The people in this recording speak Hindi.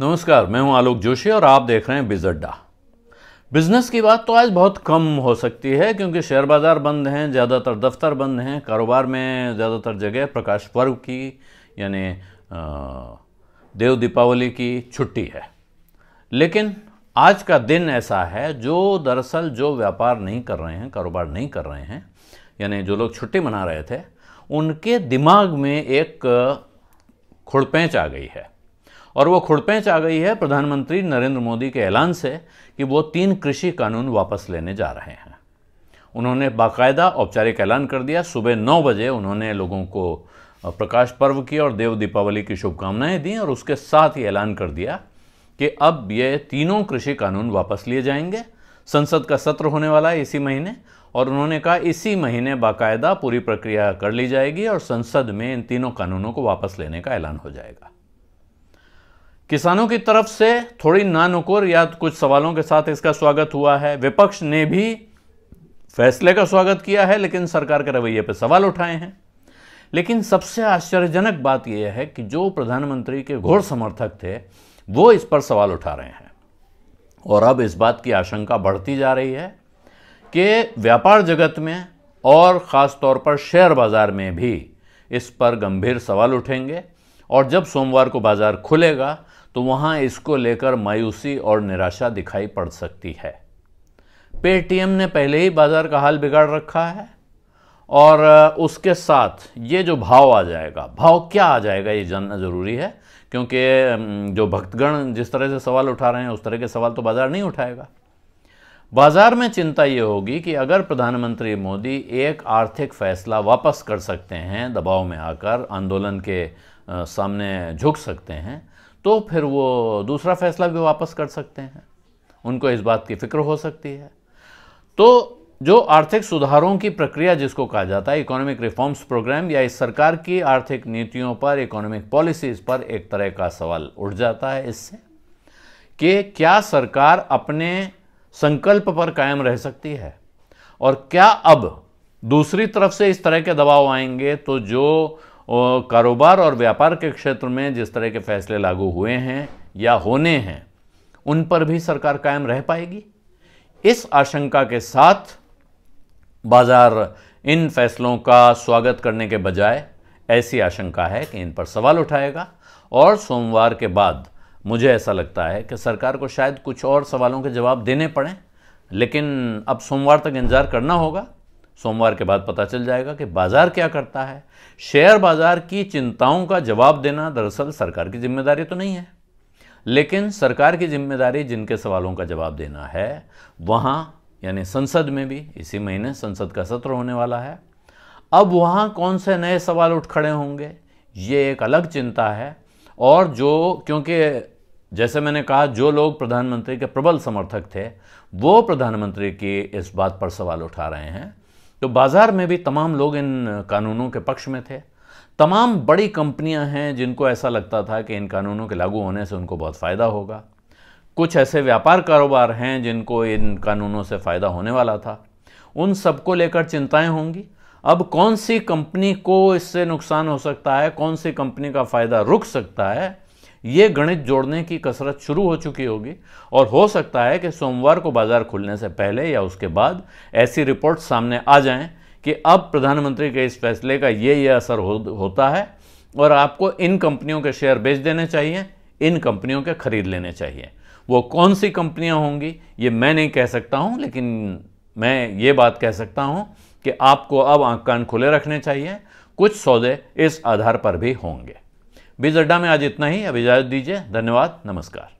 नमस्कार मैं हूं आलोक जोशी और आप देख रहे हैं बिजड्डा बिजनेस की बात तो आज बहुत कम हो सकती है क्योंकि शेयर बाज़ार बंद हैं ज़्यादातर दफ्तर बंद हैं कारोबार में ज़्यादातर जगह प्रकाश पर्व की यानी देव दीपावली की छुट्टी है लेकिन आज का दिन ऐसा है जो दरअसल जो व्यापार नहीं कर रहे हैं कारोबार नहीं कर रहे हैं यानी जो लोग छुट्टी मना रहे थे उनके दिमाग में एक खुड़पैच आ गई है और वो खुड़पेंच आ गई है प्रधानमंत्री नरेंद्र मोदी के ऐलान से कि वो तीन कृषि कानून वापस लेने जा रहे हैं उन्होंने बाकायदा औपचारिक ऐलान कर दिया सुबह नौ बजे उन्होंने लोगों को प्रकाश पर्व की और देव दीपावली की शुभकामनाएं दी और उसके साथ ही ऐलान कर दिया कि अब ये तीनों कृषि कानून वापस लिए जाएंगे संसद का सत्र होने वाला है इसी महीने और उन्होंने कहा इसी महीने बाकायदा पूरी प्रक्रिया कर ली जाएगी और संसद में इन तीनों कानूनों को वापस लेने का ऐलान हो जाएगा किसानों की तरफ से थोड़ी नानुकुर या कुछ सवालों के साथ इसका स्वागत हुआ है विपक्ष ने भी फैसले का स्वागत किया है लेकिन सरकार के रवैये पर सवाल उठाए हैं लेकिन सबसे आश्चर्यजनक बात यह है कि जो प्रधानमंत्री के घोर समर्थक थे वो इस पर सवाल उठा रहे हैं और अब इस बात की आशंका बढ़ती जा रही है कि व्यापार जगत में और ख़ास तौर पर शेयर बाज़ार में भी इस पर गंभीर सवाल उठेंगे और जब सोमवार को बाज़ार खुलेगा तो वहाँ इसको लेकर मायूसी और निराशा दिखाई पड़ सकती है पेटीएम ने पहले ही बाज़ार का हाल बिगाड़ रखा है और उसके साथ ये जो भाव आ जाएगा भाव क्या आ जाएगा ये जानना ज़रूरी है क्योंकि जो भक्तगण जिस तरह से सवाल उठा रहे हैं उस तरह के सवाल तो बाज़ार नहीं उठाएगा बाज़ार में चिंता ये होगी कि अगर प्रधानमंत्री मोदी एक आर्थिक फैसला वापस कर सकते हैं दबाव में आकर आंदोलन के सामने झुक सकते हैं तो फिर वो दूसरा फैसला भी वापस कर सकते हैं उनको इस बात की फिक्र हो सकती है तो जो आर्थिक सुधारों की प्रक्रिया जिसको कहा जाता है इकोनॉमिक रिफॉर्म्स प्रोग्राम या इस सरकार की आर्थिक नीतियों पर इकोनॉमिक पॉलिसीज़ पर एक तरह का सवाल उठ जाता है इससे कि क्या सरकार अपने संकल्प पर कायम रह सकती है और क्या अब दूसरी तरफ से इस तरह के दबाव आएंगे तो जो और कारोबार और व्यापार के क्षेत्र में जिस तरह के फैसले लागू हुए हैं या होने हैं उन पर भी सरकार कायम रह पाएगी इस आशंका के साथ बाज़ार इन फैसलों का स्वागत करने के बजाय ऐसी आशंका है कि इन पर सवाल उठाएगा और सोमवार के बाद मुझे ऐसा लगता है कि सरकार को शायद कुछ और सवालों के जवाब देने पड़ें लेकिन अब सोमवार तक इंतज़ार करना होगा सोमवार के बाद पता चल जाएगा कि बाज़ार क्या करता है शेयर बाज़ार की चिंताओं का जवाब देना दरअसल सरकार की जिम्मेदारी तो नहीं है लेकिन सरकार की जिम्मेदारी जिनके सवालों का जवाब देना है वहाँ यानी संसद में भी इसी महीने संसद का सत्र होने वाला है अब वहाँ कौन से नए सवाल उठ खड़े होंगे ये एक अलग चिंता है और जो क्योंकि जैसे मैंने कहा जो लोग प्रधानमंत्री के प्रबल समर्थक थे वो प्रधानमंत्री की इस बात पर सवाल उठा रहे हैं तो बाज़ार में भी तमाम लोग इन कानूनों के पक्ष में थे तमाम बड़ी कंपनियां हैं जिनको ऐसा लगता था कि इन कानूनों के लागू होने से उनको बहुत फ़ायदा होगा कुछ ऐसे व्यापार कारोबार हैं जिनको इन कानूनों से फ़ायदा होने वाला था उन सबको लेकर चिंताएं होंगी अब कौन सी कंपनी को इससे नुकसान हो सकता है कौन सी कंपनी का फ़ायदा रुक सकता है ये गणित जोड़ने की कसरत शुरू हो चुकी होगी और हो सकता है कि सोमवार को बाजार खुलने से पहले या उसके बाद ऐसी रिपोर्ट सामने आ जाएं कि अब प्रधानमंत्री के इस फैसले का ये ये असर हो, होता है और आपको इन कंपनियों के शेयर बेच देने चाहिए इन कंपनियों के खरीद लेने चाहिए वो कौन सी कंपनियां होंगी ये मैं नहीं कह सकता हूं लेकिन मैं ये बात कह सकता हूं कि आपको अब आंख कान खुले रखने चाहिए कुछ सौदे इस आधार पर भी होंगे बीज अड्डा में आज इतना ही अब इजाज़त दीजिए धन्यवाद नमस्कार